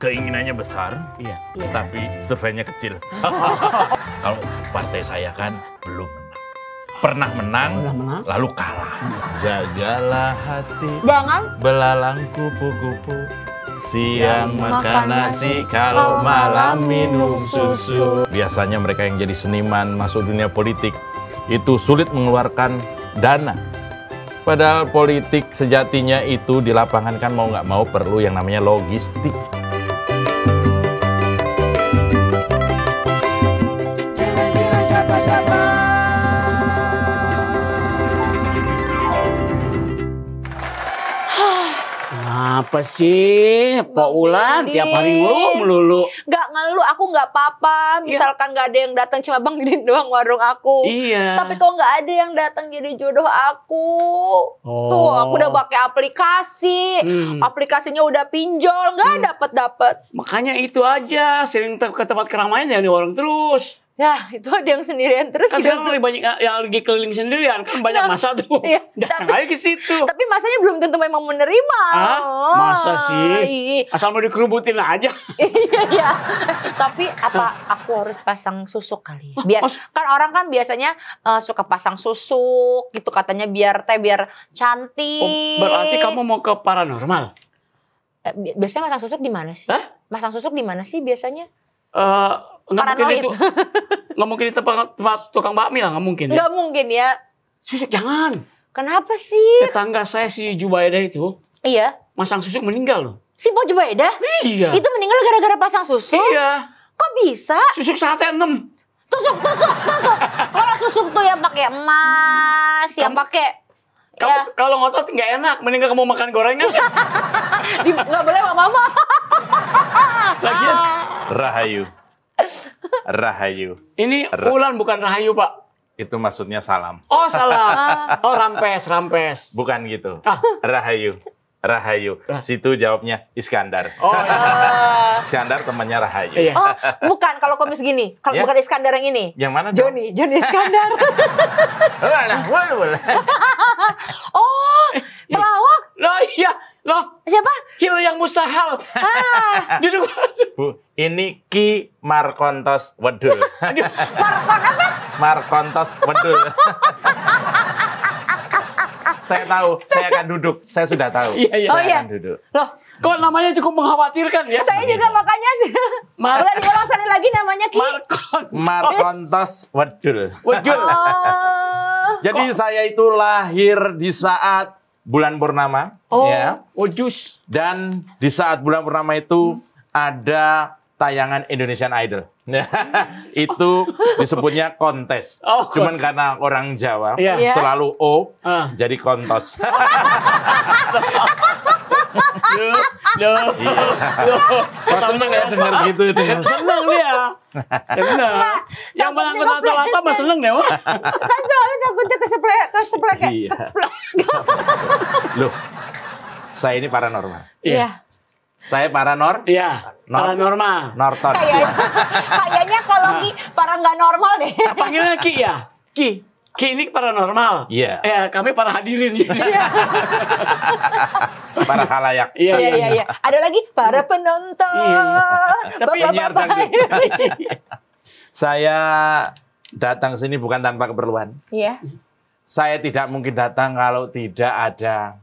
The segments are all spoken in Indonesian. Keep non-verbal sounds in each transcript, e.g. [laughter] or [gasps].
keinginannya besar, iya. tapi iya. surveinya kecil. [laughs] Kalau partai saya kan belum menang. Pernah menang, Pernah menang. lalu kalah. Jagalah hati, Jangan. belalang kupu-kupu. Siang makan, makan nasi, kalau malam minum susu. Biasanya mereka yang jadi seniman masuk dunia politik itu sulit mengeluarkan dana. Padahal politik sejatinya itu di lapangan kan mau nggak mau perlu yang namanya logistik. Apa sih, Pak Ulan? Tiap hari ngeluh melulu. Gak ngeluh, aku nggak apa-apa. Ya. Misalkan ya. ada yang datang cuma Bang Didin doang warung aku. Iya. Tapi kok nggak ada yang datang jadi jodoh aku. Oh. Tuh, aku udah pakai aplikasi. Hmm. Aplikasinya udah pinjol, nggak hmm. dapet-dapet. Makanya itu aja, sering ke tempat keramaian jangan di warung terus. Ya itu ada yang sendirian terus. Kan sekarang lebih banyak yang lagi keliling sendirian kan banyak nah, masa tuh. Iya, [laughs] Datang tapi, aja ke situ. Tapi masanya belum tentu memang menerima. Ah, masa sih? Asal mau dikerubutin aja. [laughs] iya, iya. tapi apa aku harus pasang susuk kali? Ya? Biar Mas, kan orang kan biasanya uh, suka pasang susuk gitu katanya biar teh biar cantik. Oh, berarti kamu mau ke paranormal? Eh, biasanya masang susuk di mana sih? Hah? Masang susuk di mana sih biasanya? Uh, [laughs] nggak mungkin itu nggak mungkin di tempat, tempat tukang bakmi lah nggak mungkin ya. nggak mungkin ya susuk jangan kenapa sih tetangga saya si Jubaida itu iya masang susuk meninggal loh si Bo Jubaida iya itu meninggal gara-gara pasang susuk iya kok bisa susuk sate enam tusuk tusuk tusuk kalau susuk tuh yang pakai emas yang pakai kamu ya. kalau ngotot nggak enak, mending kamu makan gorengan. [laughs] Nggak boleh sama mama. lagi ah. Rahayu. Rahayu. Ini Rah ulan bukan rahayu, Pak. Itu maksudnya salam. Oh, salam. [laughs] oh, rampes, rampes. Bukan gitu. Ah. Rahayu. Rahayu. Situ jawabnya Iskandar. Oh, ya. [laughs] Iskandar temannya Rahayu. Iya. Oh, bukan kalau komis gini. Kalau ya. bukan Iskandar yang ini. Yang mana? Joni, Joni Iskandar. [laughs] oh, eh, eh. pelawak. Loh, iya, Loh, siapa? Hil yang mustahil. Ah. [laughs] duduk Bu, ini Ki Markontos Wedul. [laughs] Markon apa? Markontos Wedul. [laughs] saya tahu, saya akan duduk. Saya sudah tahu. Iya, iya. Oh, saya oh, iya. akan duduk. Loh, kok namanya cukup mengkhawatirkan ya? Saya juga iya. makanya. Mar Boleh diulang sekali lagi namanya Ki? Markon. Markontos Wedul. Wedul. Oh. Jadi kok. saya itu lahir di saat bulan purnama. Oh, ya. oh jus. Dan di saat bulan purnama itu hmm. ada tayangan Indonesian Idol. [laughs] itu disebutnya kontes. Oh, Cuman karena orang Jawa yeah. selalu O, uh. jadi kontos. [laughs] Lu, lu, lu. Iya. Seneng ya denger gitu itu. Ya. Seneng dia. Seneng. Yang malah aku tahu apa mas seneng deh. Kan soalnya takutnya keseplek, keseplek kayak iya. keplek. Loh, saya ini paranormal. Iya. iya. Saya paranor? Iya. Nor paranormal. Norton. Kayaknya, kalau Ki nah. para nggak normal deh. Nah, panggilnya Ki ya? Ki. Ki ini paranormal. Iya. Yeah. Eh, kami para hadirin. Iya. [laughs] para halayak. [laughs] Iya, iya, iya, Ya. Ada lagi para iya. penonton. Iya, iya. Tapi penyiar [laughs] Saya datang sini bukan tanpa keperluan. Iya. Saya tidak mungkin datang kalau tidak ada.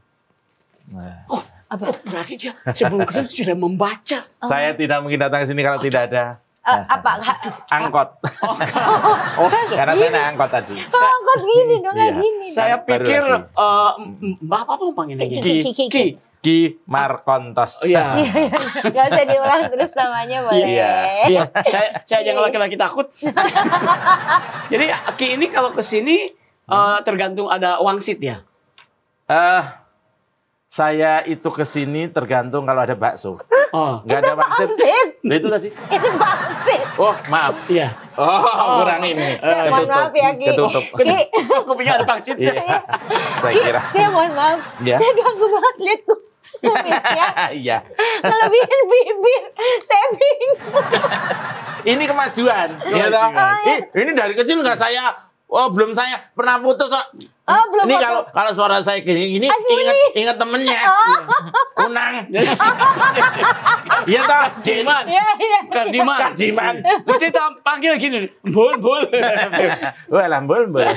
Nah. Oh, apa? Oh, berarti dia sebelum kesini sudah membaca. Saya oh. tidak mungkin datang ke sini kalau oh. tidak ada. Uh, apa? Angkot. Oh, [laughs] oh karena gini. saya naik angkot tadi. Oh, angkot gini dong, ah, iya. gini. Saya pikir uh, eh, Mbak apa panggilnya? Kiki. Kiki. Kiki. Ki Markontos. Oh, iya. [laughs] iya, iya. Gak usah diulang terus namanya boleh. Iya. iya. Saya, saya jangan iya, laki-laki takut. [laughs] Jadi Ki ini kalau ke sini uh, tergantung ada wangsit ya? Eh, uh, saya itu ke sini tergantung kalau ada bakso. Oh. enggak ada bakso. Nah, itu tadi. Itu bakso. Oh, maaf. Iya. Oh, oh. kurang ini. Eh, saya uh, mohon maaf ya, Ki. Ketutup. Ki. Kupingnya ada pangsit. Iya. iya. saya kira. saya mohon maaf. Ya. Saya ganggu banget. Lihat kumisnya. Iya. Kelebihan bibir. Saya bingung. ini kemajuan. Iya, oh, iya. Ini dari kecil nggak saya Oh belum saya pernah putus kok. So. Oh, belum ini kalau kalau suara saya gini, gini ingat ingat temennya. [laughs] Oh. Unang. Iya toh, Diman. Iya, iya, iya. Kardiman. Kardiman. Mesti tak panggil gini, bol bol. Wah, lah bol bol.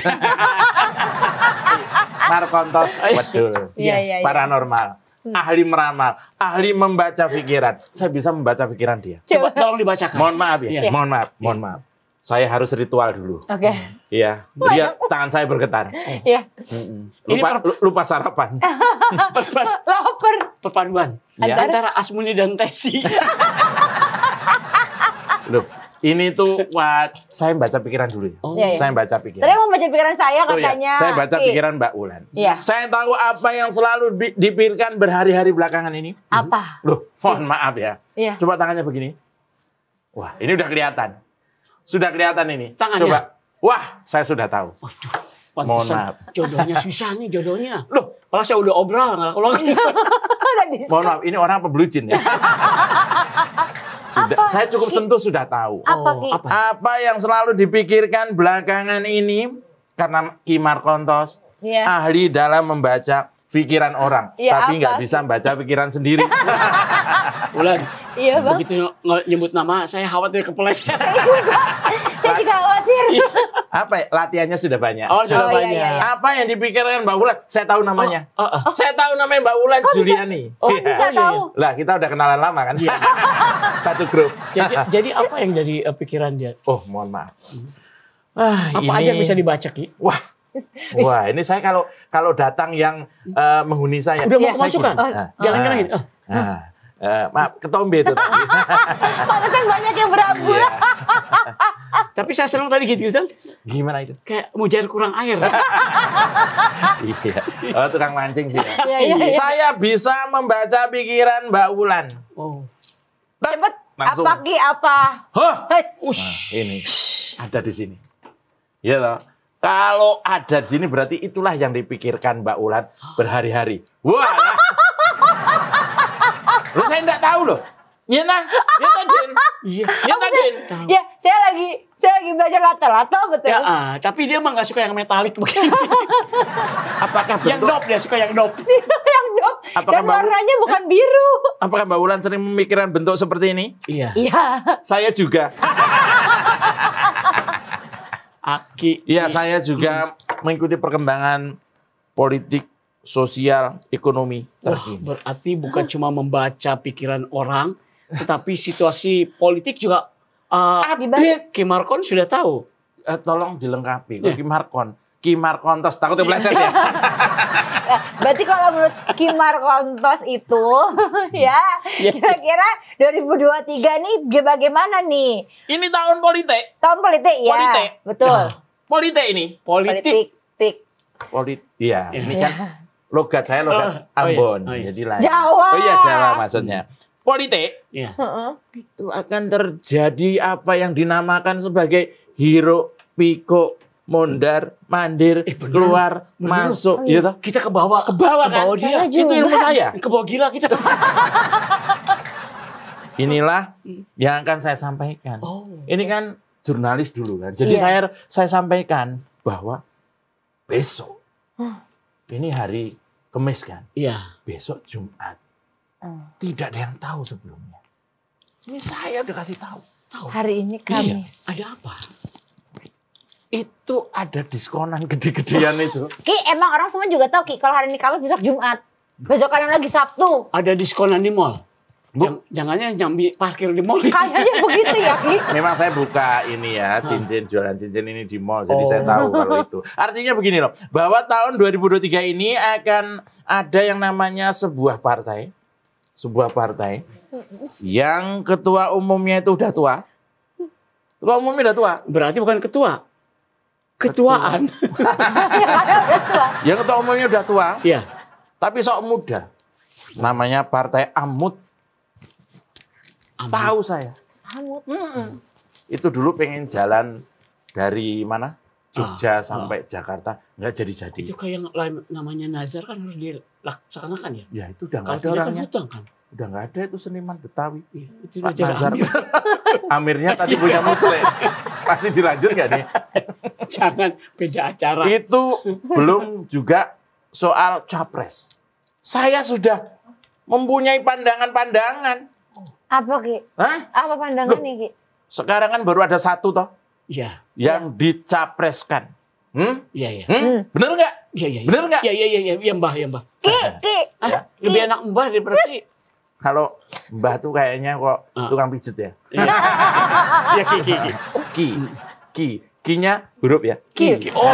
Markontos betul. Iya, iya, iya. Paranormal. Hmm. Ahli meramal, ahli membaca pikiran. Saya bisa membaca pikiran dia. Coba tolong dibacakan. Mohon maaf ya, yeah. mohon maaf, mohon maaf saya harus ritual dulu. Oke. Okay. Hmm. Iya. Lihat ya. tangan saya bergetar. Iya. Mm Lupa lupa sarapan. [laughs] Perpan... Laper. Perpaduan ya. antara Asmuni dan Tesi. [laughs] Loh, ini tuh what saya baca pikiran dulu ya. Oh. iya. iya. Saya baca pikiran. Tadi mau baca pikiran saya oh, iya. katanya. Oh, ya. Saya baca iya. pikiran Mbak Ulan. Iya. Saya tahu apa yang selalu dipikirkan berhari-hari belakangan ini. Apa? Loh, mohon maaf ya. Iya. Coba tangannya begini. Wah, ini udah kelihatan. Sudah kelihatan ini. Tangannya. Coba. Wah, saya sudah tahu. Waduh. Mohon maaf. Jodohnya susah nih jodohnya. Loh, kalau saya udah obral enggak kalau [laughs] ini. Mohon maaf, ini orang apa blucin ya? [laughs] sudah, apa? saya cukup sentuh sudah tahu. Apa, oh, apa? apa yang selalu dipikirkan belakangan ini karena Kimar Kontos yeah. ahli dalam membaca pikiran orang, ya, tapi nggak bisa membaca pikiran sendiri. [laughs] Ulan, Iya bang. Begitu nyebut nama saya khawatir kepleset. saya juga, [laughs] saya juga khawatir. Iya. Apa ya? Latihannya sudah banyak. Oh sudah oh, iya, banyak. Iya, iya. Apa yang dipikirkan Mbak Wulan? Saya tahu namanya. Oh, oh, oh. Saya tahu namanya Mbak Wulan Juliani. oh iya. bisa oh, tahu. Lah kita udah kenalan lama kan. Iya. [laughs] Satu grup. Jadi, jadi apa yang jadi eh, pikiran dia? Oh mohon maaf. Hmm. Ah, apa ini... aja bisa dibaca Ki? Wah Wah, ini saya kalau kalau datang yang uh, menghuni saya. Udah mau ya, Jalan-jalan gini. Ah, gitu? oh. ah, ah. Uh, maaf, ketombe itu tadi. Pantesan [laughs] banyak yang berabu. Yeah. [laughs] Tapi saya senang tadi gitu kan. Gimana itu? Kayak mujair kurang air. [laughs] iya. Oh, tenang mancing sih. Ya. iya, iya, Saya bisa membaca pikiran Mbak Wulan. Oh. Cepet. Langsung. Apa Ki apa? Hah? Nah, Ush. Nah, ini ada di sini. Iya loh. Kalau ada di sini berarti itulah yang dipikirkan Mbak Wulan berhari-hari. Wah. Lo saya enggak tahu loh. Iya nah, iya tadin. Iya, iya Jin? Iya, iya, saya lagi saya lagi belajar lato-lato betul. Ya, ah, tapi dia mah gak suka yang metalik begini. [laughs] Apakah bentuk? Yang dop dia suka yang dop. [laughs] yang dop. Apakah Dan Mbak warnanya bukan eh? biru. Apakah Mbak Wulan sering memikirkan bentuk seperti ini? Iya. Iya. Saya juga. Aki. Iya, saya juga mengikuti perkembangan politik sosial ekonomi terkini. Wah, berarti bukan cuma membaca pikiran orang, tetapi situasi politik juga uh, update. Kim Markon sudah tahu. Uh, tolong dilengkapi. Yeah. Ya. Kim Markon. Kimar Kontos takutnya bleset ya. [laughs] ya. Berarti kalau menurut Kimar Kontos itu [laughs] ya, ya kira-kira 2023 nih bagaimana nih? Ini tahun politik. Tahun politik ya. Politik. Betul. Politik ini. Politik. Politik. Politik. Iya, ini kan logat saya logat oh, Ambon. Oh iya, oh iya. Jadi lain. Jawa. Oh iya Jawa maksudnya. Politik. Iya. Itu akan terjadi apa yang dinamakan sebagai hero piko mondar, mandir, eh, bener, keluar, bener. masuk, oh, iya. gitu. Kita ke bawah, ke bawah kan. Bawah dia. itu ilmu iya. saya. Ke bawah gila kita. [laughs] Inilah hmm. yang akan saya sampaikan. Oh. Ini kan jurnalis dulu kan. Jadi yeah. saya saya sampaikan bahwa besok ini hari Kemis kan? Iya. Besok Jumat. Hmm. Tidak ada yang tahu sebelumnya. Ini saya udah kasih tahu. Tahu. Hari ini iya. Kamis. Iya. Ada apa? Itu ada diskonan gede-gedean itu. [laughs] Ki, emang orang semua juga tahu Ki kalau hari ini Kamis besok Jumat. Besok kalian lagi Sabtu. Ada diskonan di mall. Bu, jangannya nyambi parkir di mall. Kayaknya begitu ya, [laughs] Memang saya buka ini ya, cincin jualan cincin ini di mall, jadi oh. saya tahu oh. kalau itu. Artinya begini loh, bahwa tahun 2023 ini akan ada yang namanya sebuah partai, sebuah partai yang ketua umumnya itu udah tua. Ketua umumnya udah tua. Berarti bukan ketua. Ketuaan. Ketua. Iya, yang ketua umumnya udah tua. Iya. Tapi sok muda. Namanya Partai Amut Amut. Tahu saya. Amut. Mm -mm. Itu dulu pengen jalan dari mana? Jogja ah, ah. sampai ah. Jakarta nggak jadi-jadi. Itu kayak yang namanya Nazar kan harus dilaksanakan ya. Ya itu udah nggak ada orangnya. Kan kan? Udah nggak ada itu seniman Betawi. Ya, itu Pak Nazar. Amir. [laughs] Amirnya tadi punya muncul Pasti dilanjut nggak nih? [laughs] Jangan beda acara. Itu belum juga soal capres. Saya sudah mempunyai pandangan-pandangan apa Ki? Hah? Apa pandangan nih Ki? Sekarang kan baru ada satu toh. Iya. Yang ya. dicapreskan. Hmm? Iya, iya. Hmm? hmm. Bener nggak? Iya, iya. Ya. Bener nggak? Iya, iya, iya, iya, ya, Mbah, ya, Mbah. Ki, Ki. Ah, ya. Lebih enak Mbah daripada Ki. Kalau Mbah tuh kayaknya kok uh. tukang pijet ya. Iya. [laughs] iya, Ki, Ki, Ki. Ki. Ki. Ki-nya huruf ya. Ki. ki. Oh.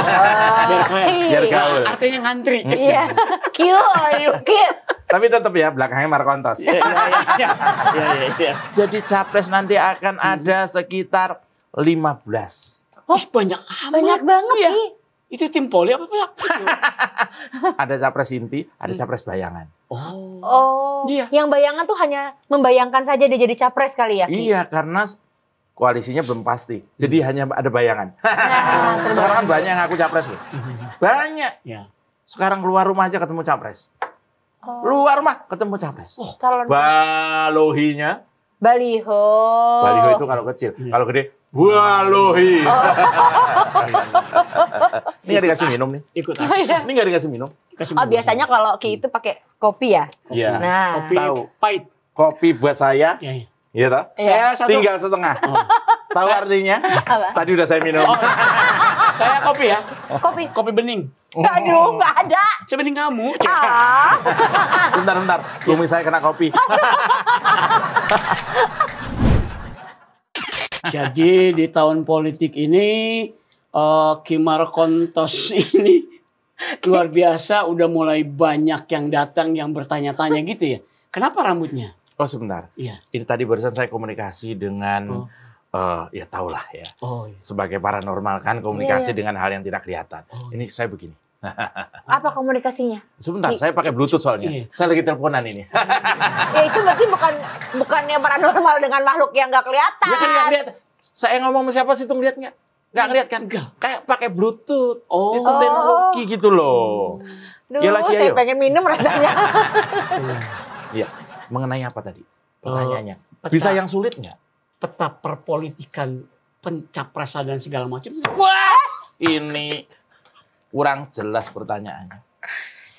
Biar gaul. Artinya ngantri. Iya. [laughs] Ki, oh, iya. Ki. Tapi tetap ya belakangnya Markontos. Iya iya iya. iya iya iya. Jadi capres nanti akan hmm. ada sekitar 15. Oh, banyak amat. Banyak banget ya. sih. Itu tim poli apa banyak? [laughs] ada capres inti, ada hmm. capres bayangan. Oh. Oh. Iya. Yang bayangan tuh hanya membayangkan saja dia jadi capres kali ya? Iya, karena koalisinya belum pasti. Jadi hmm. hanya ada bayangan. Nah, [laughs] Sekarang kan banyak yang aku capres loh. [laughs] Banyak. Ya. Sekarang keluar rumah aja ketemu capres. Oh. Luar mah ketemu capres. Oh, balohinya. Baliho. Baliho itu kalau kecil, hmm. kalau gede balohi. Oh. [laughs] ini nggak dikasih minum nih. Ikut oh, aja. Iya. Ini nggak dikasih minum. Oh biasanya kalau ki itu pakai kopi ya? Iya. Nah. Kopi Tau. pahit. Kopi buat saya. Iya. Iya. Ya, saya tinggal setengah. Oh. Tahu artinya? Apa? Tadi udah saya minum. Oh, iya. saya kopi ya. Kopi. Kopi bening. Oh. Aduh, nggak ada. Sebening kamu. Ah. sebentar, sebentar. Bumi saya kena kopi. [laughs] Jadi di tahun politik ini uh, Kimar Kontos [laughs] ini luar biasa udah mulai banyak yang datang yang bertanya-tanya gitu ya. Kenapa rambutnya? Oh sebentar. Iya. Ini tadi barusan saya komunikasi dengan oh uh, ya tahulah ya. Oh, iya. Sebagai paranormal kan komunikasi iya, iya. dengan hal yang tidak kelihatan. Oh, iya. Ini saya begini. [laughs] Apa komunikasinya? Sebentar, saya pakai Bluetooth soalnya. Iya. Saya lagi teleponan ini. [laughs] ya itu berarti bukan bukannya paranormal dengan makhluk yang gak kelihatan. Ya kan gak kelihatan. Saya ngomong sama siapa sih itu melihatnya? Gak Nggak iya. ngeliat kan? Gak. Kayak pakai Bluetooth. Oh. Itu teknologi oh. gitu loh. Duh, ya lagi saya ayo. pengen minum rasanya. [laughs] Iya. mengenai apa tadi? Oh, Pertanyaannya. Bisa yang sulit nggak? peta perpolitikan pencapresan dan segala macam. Wah, ini kurang jelas pertanyaannya.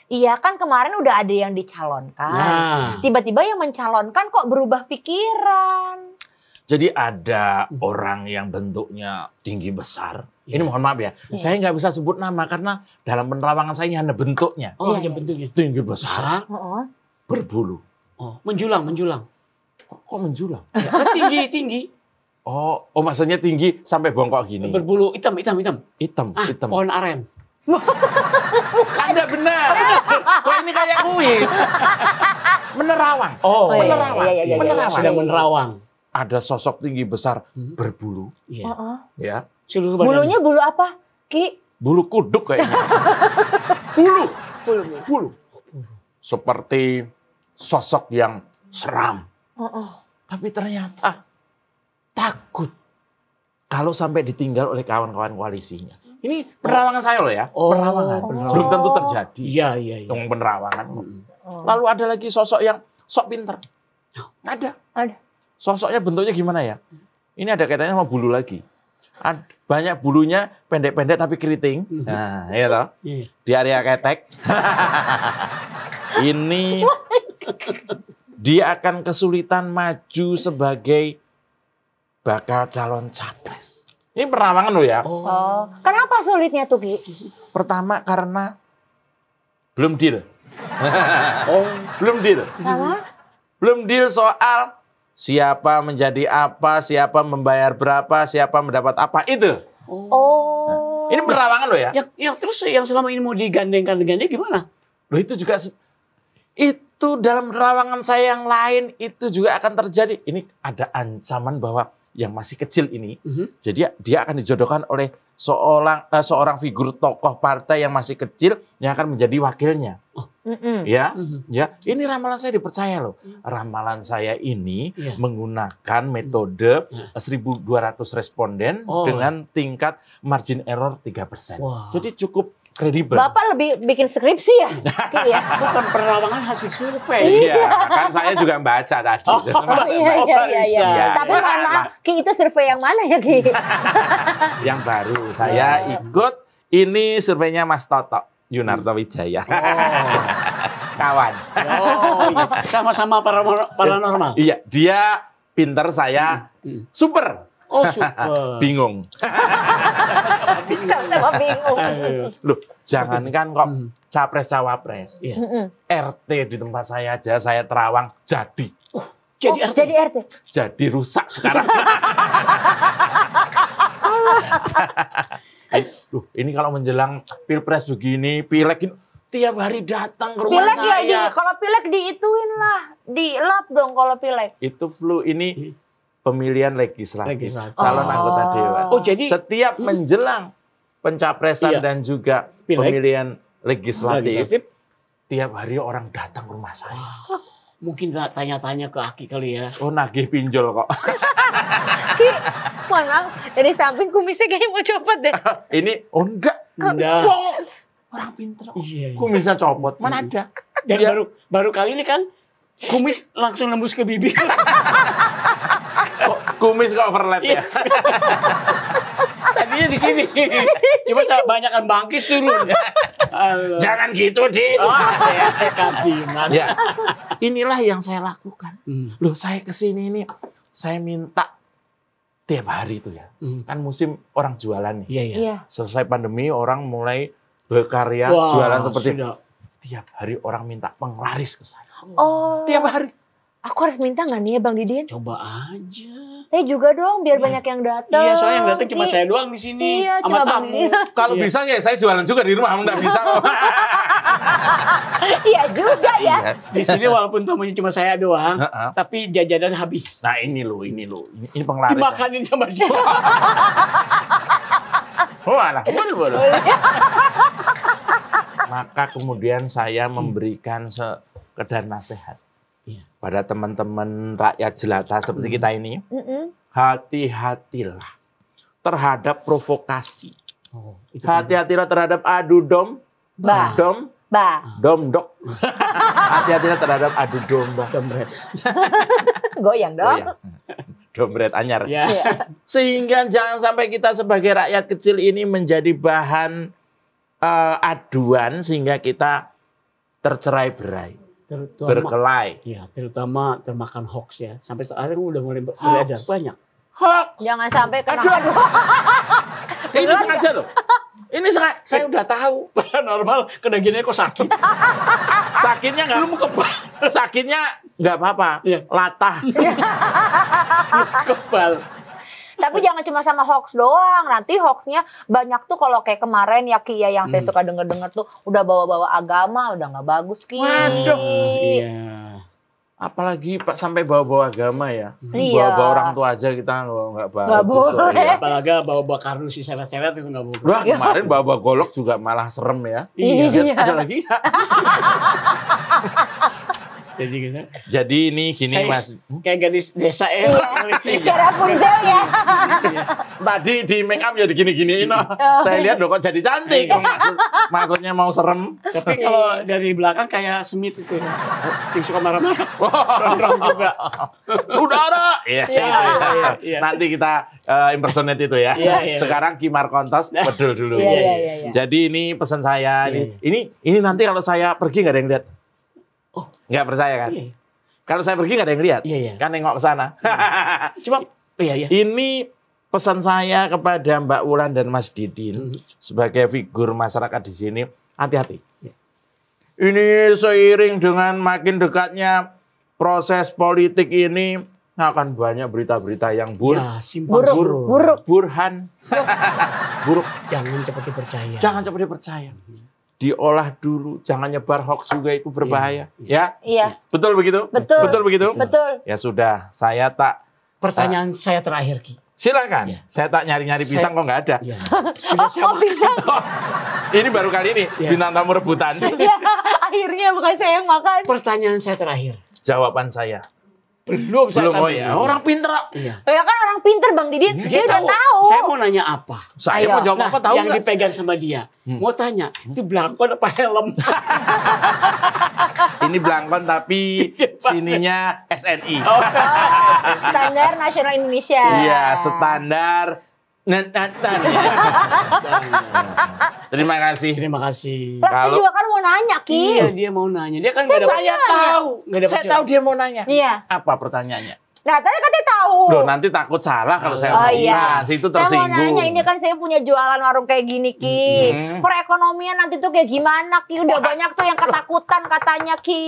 Iya kan kemarin udah ada yang dicalonkan. tiba nah. Tiba-tiba yang mencalonkan kok berubah pikiran. Jadi ada hmm. orang yang bentuknya tinggi besar. Ya. Ini iya. mohon maaf ya, ya. saya nggak bisa sebut nama karena dalam penerawangan saya hanya bentuknya. Oh, hanya iya. bentuknya. Tinggi besar, besar. berbulu. Oh, menjulang, menjulang kok, kok menjulang? Ya, [laughs] tinggi, tinggi. Oh, oh maksudnya tinggi sampai bongkok gini. Berbulu hitam, hitam, hitam. Hitam, ah, hitam. Pohon aren. Anda benar. Kok ini kayak kuis. Menerawang. Oh, iya, iya, menerawang. Iya, iya, iya, menerawang. Sudah menerawang. Ada sosok tinggi besar hmm. berbulu. Iya. Oh, oh. Ya. Seluruh badan. Bulunya bulu apa? Ki? Bulu kuduk kayaknya. [laughs] bulu. Bulu. Bulu. Seperti sosok yang seram. Oh, oh. Tapi ternyata takut kalau sampai ditinggal oleh kawan-kawan koalisinya. Ini penerawangan saya loh ya. Oh, penerawangan. Oh. Belum tentu terjadi. Iya, iya, iya. Yang penerawangan. Oh. Lalu ada lagi sosok yang sok pinter. Ada. Ada. Sosoknya bentuknya gimana ya? Ini ada kaitannya sama bulu lagi. Banyak bulunya pendek-pendek tapi keriting. Mm-hmm. Nah, iya toh. Iya. Di area ketek. [laughs] Ini oh dia akan kesulitan maju sebagai bakal calon capres. Ini perawangan loh ya. Oh. oh. Kenapa sulitnya tuh Ki? Pertama karena belum deal. [laughs] oh, belum deal. Sama? Belum deal soal siapa menjadi apa, siapa membayar berapa, siapa mendapat apa itu. Oh. Nah, ini perawangan loh ya. Yang, Ya, terus yang selama ini mau digandengkan dengan dia gimana? Loh itu juga itu itu dalam rawangan saya yang lain itu juga akan terjadi. Ini ada ancaman bahwa yang masih kecil ini, mm -hmm. jadi dia akan dijodohkan oleh seorang uh, seorang figur tokoh partai yang masih kecil yang akan menjadi wakilnya. Mm -hmm. Ya, mm -hmm. ya. Ini ramalan saya dipercaya loh. Mm. Ramalan saya ini yeah. menggunakan mhm. metode -hmm. Iya. 1.200 responden oh. dengan tingkat margin error 3%. Wow. Jadi cukup kredibel. Bapak lebih bikin skripsi ya? [laughs] Iya. Bukan penerawangan hasil survei. Iya. iya, kan saya juga baca tadi. Oh, iya, iya, iya, iya. Ya. iya. Tapi iya. mana Ki itu survei yang mana ya Ki? [laughs] yang baru, saya ikut ini surveinya Mas Toto Yunarto Wijaya. Oh. [laughs] Kawan. Oh, sama-sama paranormal. Iya, dia pinter saya hmm, hmm. super Oh super. [laughs] bingung. Sama bingung. [laughs] Iya, iya. Loh, kan kok hmm. capres cawapres. Iya. RT di tempat saya aja saya terawang jadi. Uh, jadi oh, RT. Jadi RT. Jadi rusak sekarang. [laughs] Loh, ini kalau menjelang pilpres begini, pilek ini, tiap hari datang ke rumah pilek ya, saya. Pilek ya, di, kalau pilek diituin lah, dilap dong kalau pilek. Itu flu ini hmm pemilihan legislatif, legislatif. calon oh. anggota dewan. Oh, jadi setiap hmm. menjelang pencapresan iya. dan juga Pilih. pemilihan legislatif, legislatif, tiap hari orang datang rumah saya. [gasps] mungkin tanya-tanya ke Aki kali ya. Oh, nagih pinjol kok. Mana? mohon dari samping kumisnya kayaknya mau copot deh. [laughs] Ini, oh enggak. Enggak. Oh, orang pinter. Iya, iya. Kumisnya copot, mana iya. ada. Dan ya. baru baru kali ini kan, kumis langsung nembus ke bibir. [laughs] Kumis kok overlap ya. Iya. [laughs] Tadinya di sini. Cuma saya banyakkan bangkis turun. Jangan gitu, Din. Ah, ya, ya, ya, Inilah yang saya lakukan. Hmm. Loh, saya ke sini ini saya minta tiap hari itu ya. Hmm. Kan musim orang jualan nih. Iya, iya. Ya. Selesai pandemi orang mulai berkarya wow, jualan seperti sudah. tiap hari orang minta penglaris ke saya. Oh. Tiap hari. Aku harus minta nggak nih ya Bang Didin? Coba aja saya eh, juga dong biar banyak yang datang. Iya, soalnya yang datang cuma saya doang di sini. Iya, sama tamu. Kalau iya. bisa ya saya jualan juga di rumah, enggak bisa. Iya juga ya. Iya. Di sini walaupun tamunya cuma saya doang, tapi jajanan habis. Nah, ini loh, ini loh. Ini penglaris. Dimakanin sama dia. Walah, [laughs] oh, walah. Oh, iya. Maka kemudian saya memberikan sekedar nasihat Iya. pada teman-teman rakyat jelata seperti kita ini, hati-hatilah terhadap provokasi. Oh, Hati-hatilah terhadap adu dom, bah. dom, ba. dom dok. [laughs] Hati-hatilah terhadap adu domba. Dombret. [laughs] Goyang dong. Goyang. Dombret anyar. Ya. [laughs] Sehingga jangan sampai kita sebagai rakyat kecil ini menjadi bahan uh, aduan sehingga kita tercerai berai terutama, berkelai. Ya, terutama termakan hoax ya. Sampai sekarang udah mulai belajar banyak. Hoax. Jangan sampai kena. Aduh, aduh. [laughs] Ini sengaja loh. Ini saya, [laughs] saya udah tahu. Normal kena gini kok sakit. [laughs] sakitnya nggak. Belum kebal. Sakitnya gak apa-apa. Iya. Latah. kebal. Tapi iya. jangan cuma sama hoax doang. Nanti hoaxnya banyak tuh kalau kayak kemarin ya Kia ya, yang hmm. saya suka denger-denger tuh udah bawa-bawa agama, udah nggak bagus Ki. Waduh. Iya apalagi pak sampai bawa-bawa agama ya hmm. Iya. bawa-bawa orang tua aja kita nggak bawa Nggak boleh. Ya. apalagi bawa-bawa kardus si seret-seret itu nggak boleh Wah, iya. kemarin bawa-bawa golok juga malah serem ya iya, iya. ada lagi [laughs] Jadi gitu. Jadi ini gini kayak, Mas. Kayak gadis desa ya. Cara iya. punzel ya. Tadi di make up ya di gini gini. Oh. Saya lihat dong kok jadi cantik. Iya. Maksudnya mau serem. Tapi kalau dari belakang kayak semit itu. Yang suka marah-marah. Oh. juga. Saudara. Iya, iya. Nanti kita uh, impersonate itu ya. Sekarang Kimar Kontos bedul nah. dulu. Jadi ini pesan saya. Ini ini nanti kalau saya pergi nggak ada yang lihat Oh, nggak percaya kan? Iya, iya. Kalau saya pergi nggak ada yang lihat. Iya, iya. Kan nengok ke sana. Iya. [laughs] Cuma oh, iya, iya. ini pesan saya kepada Mbak Wulan dan Mas Didin mm -hmm. sebagai figur masyarakat di sini, hati-hati. Iya. Ini seiring dengan makin dekatnya proses politik ini akan banyak berita-berita yang bur ya, buruk, buruk, buruk, burhan, [laughs] buruk. Jangan cepat dipercaya. Jangan cepat dipercaya. Hmm diolah dulu, jangan nyebar hoax juga itu berbahaya, iya. ya? Iya. Betul begitu? Betul. Betul begitu? Betul. Ya sudah, saya tak Pertanyaan tak, saya terakhir Ki. Silakan. Ya. Saya tak nyari-nyari pisang saya, kok nggak ada. iya. oh, [laughs] oh, pisang. [laughs] ini baru kali ini ya. bintang tamu rebutan. [laughs] ya, akhirnya bukan saya yang makan. Pertanyaan saya terakhir. Jawaban saya belum, belum. Kan oh ya, orang pinter. Iya. Oh ya kan orang pinter Bang Didin, hmm. dia, udah tahu. tahu. Saya mau nanya apa? Saya Ayo. mau jawab nah, apa tahu Yang gak? dipegang sama dia. Hmm. Mau tanya, itu belangkon apa helm? [laughs] Ini belangkon tapi iya, sininya SNI. Oh. [laughs] standar Nasional Indonesia. Iya, standar Nathan. Nah, nah. [laughs] Terima kasih. Terima kasih. Kalau juga kan mau nanya, Ki. Iya, dia mau nanya. Dia kan saya, dapat... saya tahu. Gak saya tahu dia mau nanya. Iya. Apa pertanyaannya? Nah, tadi katanya tahu. Loh, nanti takut salah kalau saya oh, iya. Nah, itu tersinggung. Saya mau nanya, ini kan saya punya jualan warung kayak gini, Ki. Hmm. Perekonomian nanti tuh kayak gimana, Ki? Udah banyak tuh yang ketakutan katanya, Ki.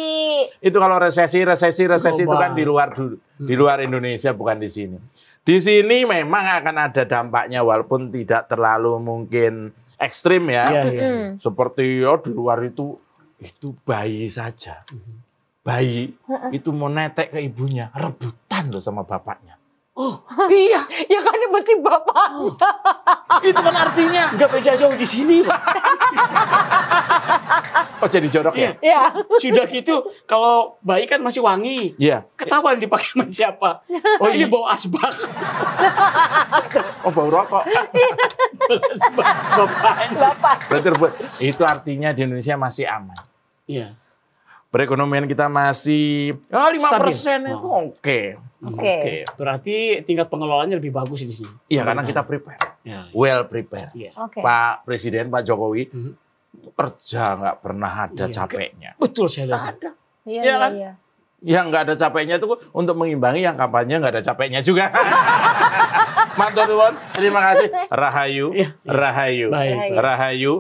Itu kalau resesi, resesi, resesi Loh, itu kan di luar dulu. Di luar Indonesia, bukan di sini. Di sini memang akan ada dampaknya walaupun tidak terlalu mungkin ekstrim ya. Yeah, yeah. Seperti oh di luar itu itu bayi saja. Mm-hmm. Bayi itu mau netek ke ibunya, rebutan loh sama bapaknya. Oh iya. ya kan penting bapaknya. Oh. Itu kan artinya. Gak beda jauh di sini. oh jadi jorok ya? Iya. iya. Sudah gitu kalau bayi kan masih wangi. Iya. Ketahuan dipakai sama siapa. Oh ini iya. bau asbak. oh bau rokok. Bapaknya. Bapak. Berarti itu artinya di Indonesia masih aman. Iya. Perekonomian kita masih oh, ah, 5 persen itu oke. Okay Oke. Okay. Okay. Berarti tingkat pengelolaannya lebih bagus di sini. Iya, karena iya. kita prepare. Yeah. Well prepare. Yeah. Okay. Pak Presiden Pak Jokowi mm hmm. kerja nggak pernah ada yeah. capeknya. Betul saya lihat. Ada. Iya, iya, iya kan? iya. Yang nggak ada capeknya itu untuk mengimbangi yang kampanye nggak ada capeknya juga. [laughs] Mantul tuan, Terima kasih. Rahayu, Rahayu, Baik. Rahayu,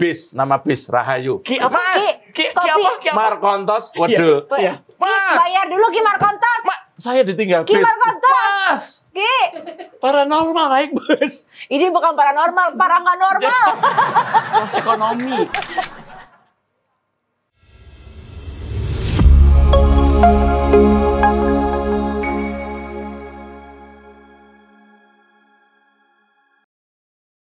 bis nama bis Rahayu. Ki apa? Mas, ki, ki, ki apa? Ki apa? Markontos, Wadul. Ya. Mas, bayar dulu Ki Markontos. Ma saya ditinggal bis. Mas! Ki! Paranormal naik bus. Ini bukan paranormal, para nggak normal. [laughs] Mas ekonomi.